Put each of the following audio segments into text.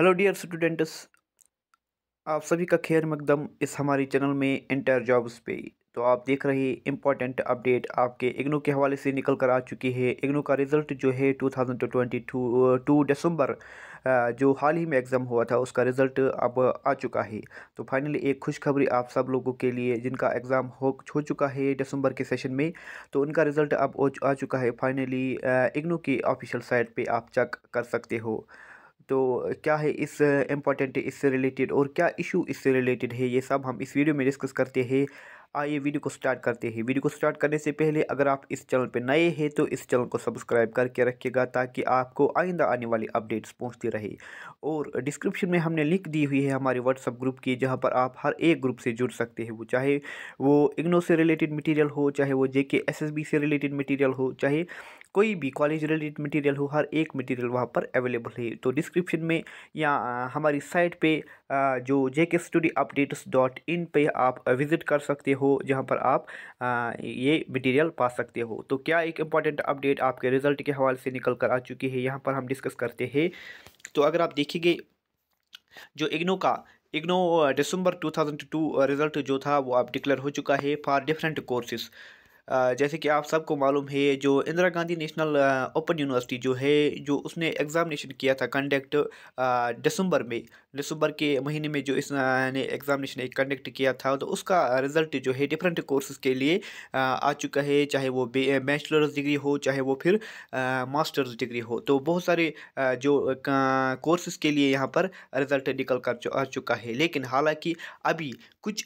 hello dear students आप सभी का खैर मकदम इस हमारे चैनल में इंटर जॉब्स पे तो आप देख रहे हैं इम्पॉर्टेंट अपडेट आपके इग्नो के हवाले से निकल कर आ चुकी है इग्नो का रिज़ल्ट जो है 2022 टू दिसंबर जो हाल ही में एग्ज़ाम हुआ था उसका रिज़ल्ट अब आ चुका है तो फाइनली एक खुशखबरी आप सब लोगों के लिए जिनका एग्ज़ाम हो हो चुका है दिसंबर के सेशन में तो उनका रिज़ल्ट अब आ चुका है फाइनली इग्नो की ऑफिशियल साइट पर आप चेक कर सकते हो तो क्या है इस इम्पॉर्टेंट इससे रिलेटेड और क्या इशू इससे रिलेटेड है ये सब हम इस वीडियो में डिस्कस करते हैं आइए वीडियो को स्टार्ट करते हैं वीडियो को स्टार्ट करने से पहले अगर आप इस चैनल पर नए हैं तो इस चैनल को सब्सक्राइब करके रखिएगा ताकि आपको आइंदा आने वाली अपडेट्स पहुँचती रहे और डिस्क्रिप्शन में हमने लिंक दी हुई है हमारे व्हाट्सअप ग्रुप की जहाँ पर आप हर एक ग्रुप से जुड़ सकते हैं वो चाहे वो इग्नो से रिलेटेड मटीरियल हो चाहे वो J K S S B से रिलेटेड मटीरियल हो चाहे कोई भी कॉलेज रिलेटेड मटीरियल हो हर एक मटीरियल वहाँ पर अवेलेबल है तो डिस्क्रिप्शन में या हमारी साइट पर जो जे के स्टडी अपडेट्स डॉट इन पर आप विज़िट कर सकते हो जहाँ पर आप ये मटेरियल पा सकते हो तो क्या एक इम्पॉर्टेंट अपडेट आपके रिजल्ट के हवाले से निकल कर आ चुकी है यहाँ पर हम डिस्कस करते हैं तो अगर आप देखेंगे जो इग्नो का इग्नो दिसंबर 2002 रिज़ल्ट जो था वो आप डिक्लेयर हो चुका है फॉर डिफरेंट कोर्सेज़ जैसे कि आप सबको मालूम है जो Indira Gandhi National Open University जो है जो उसने एग्ज़ामिनेशन किया था कंडक्ट दिसंबर में दिसंबर के महीने में जो इसने एग्ज़ामिनेशन एक कंडक्ट किया था तो उसका रिज़ल्ट जो है डिफरेंट कोर्सेज के लिए आ चुका है चाहे वो बैचलर्स डिग्री हो चाहे वो फिर मास्टर्स डिग्री हो तो बहुत सारे जो कोर्सेज के लिए यहाँ पर रिज़ल्ट निकल कर आ चुका है लेकिन हालांकि अभी कुछ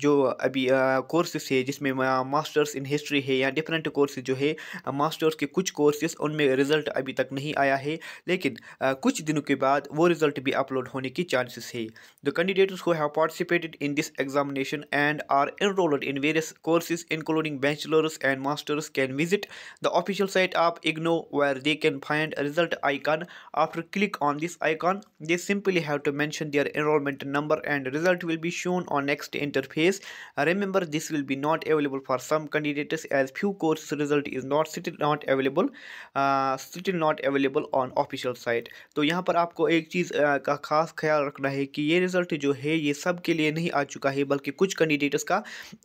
जो अभी कोर्सेस है जिसमें मास्टर्स इन हिस्ट्री है या डिफरेंट कोर्सेज जो है मास्टर्स के कुछ कोर्सेज उनमें रिजल्ट अभी तक नहीं आया है लेकिन कुछ दिनों के बाद वो रिजल्ट भी अपलोड होने की चांसेस है the candidates who have participated in this examination and are enrolled in various courses including bachelors and masters can visit the official site of IGNOU where they can find result icon after click on this icon they simply have to mention their enrolment number and result will be shown on next interface remember this will be not available for some candidate candidates as few course result is not still not available uh, still not available on official site तो यहाँ पर आपको एक चीज़ uh, का खास ख्याल रखना है कि ये रिज़ल्ट जो है ये सब के लिए नहीं आ चुका है बल्कि कुछ कैंडिडेट्स का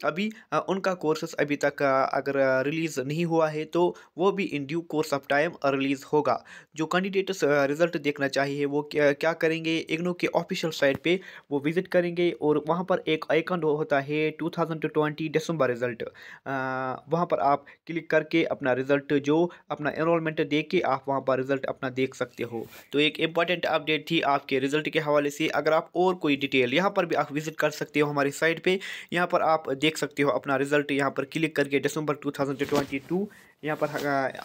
अभी आ, uh, उनका कोर्सेस अभी तक आ, अगर रिलीज़ नहीं हुआ है तो वो भी in due course of time release होगा जो कैंडिडेट्स रिज़ल्ट देखना चाहिए वो क्या, क्या करेंगे इग्नो के ऑफिशियल साइट पर वो विज़िट करेंगे और वहाँ पर एक आइकन होता है two thousand twenty December result वहाँ पर आप क्लिक करके अपना रिज़ल्ट जो अपना इनमेंट देख के आप वहाँ पर रिज़ल्ट अपना देख सकते हो तो एक इंपॉर्टेंट अपडेट थी आपके रिज़ल्ट के हवाले से अगर आप और कोई डिटेल यहाँ पर भी आप विज़िट कर सकते हो हमारी साइट पर यहाँ पर आप देख सकते हो अपना रिज़ल्ट यहाँ पर क्लिक करके दिसंबर टू थाउजेंड यहाँ पर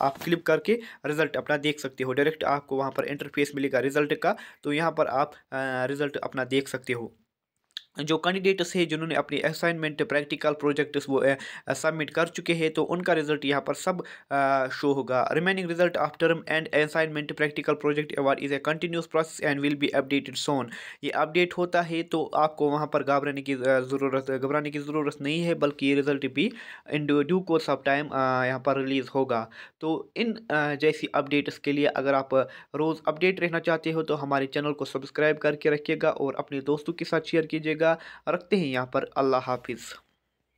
आप क्लिक करके रिज़ल्ट अपना देख सकते हो डायरेक्ट आपको वहाँ पर इंटरफेस मिलेगा रिज़ल्ट का तो यहाँ पर आप रिज़ल्ट अपना देख सकते हो जो कैंडिडेट्स हैं जिन्होंने अपने असाइनमेंट प्रैक्टिकल प्रोजेक्ट्स वो सबमिट कर चुके हैं तो उनका रिजल्ट यहाँ पर सब शो होगा remaining result of term end assignment practical project award is a continuous process and will be updated soon ये अपडेट होता है तो आपको वहाँ पर घबराने की ज़रूरत घबराने की ज़रूरत नहीं है बल्कि ये रिज़ल्ट भी in due course of time यहाँ पर रिलीज़ होगा तो इन जैसी अपडेट्स के लिए अगर आप रोज़ अपडेट रहना चाहते हो तो हमारे चैनल को सब्सक्राइब करके रखिएगा और अपने दोस्तों के साथ शेयर कीजिएगा रखते हैं यहाँ पर अल्लाह हाफिज़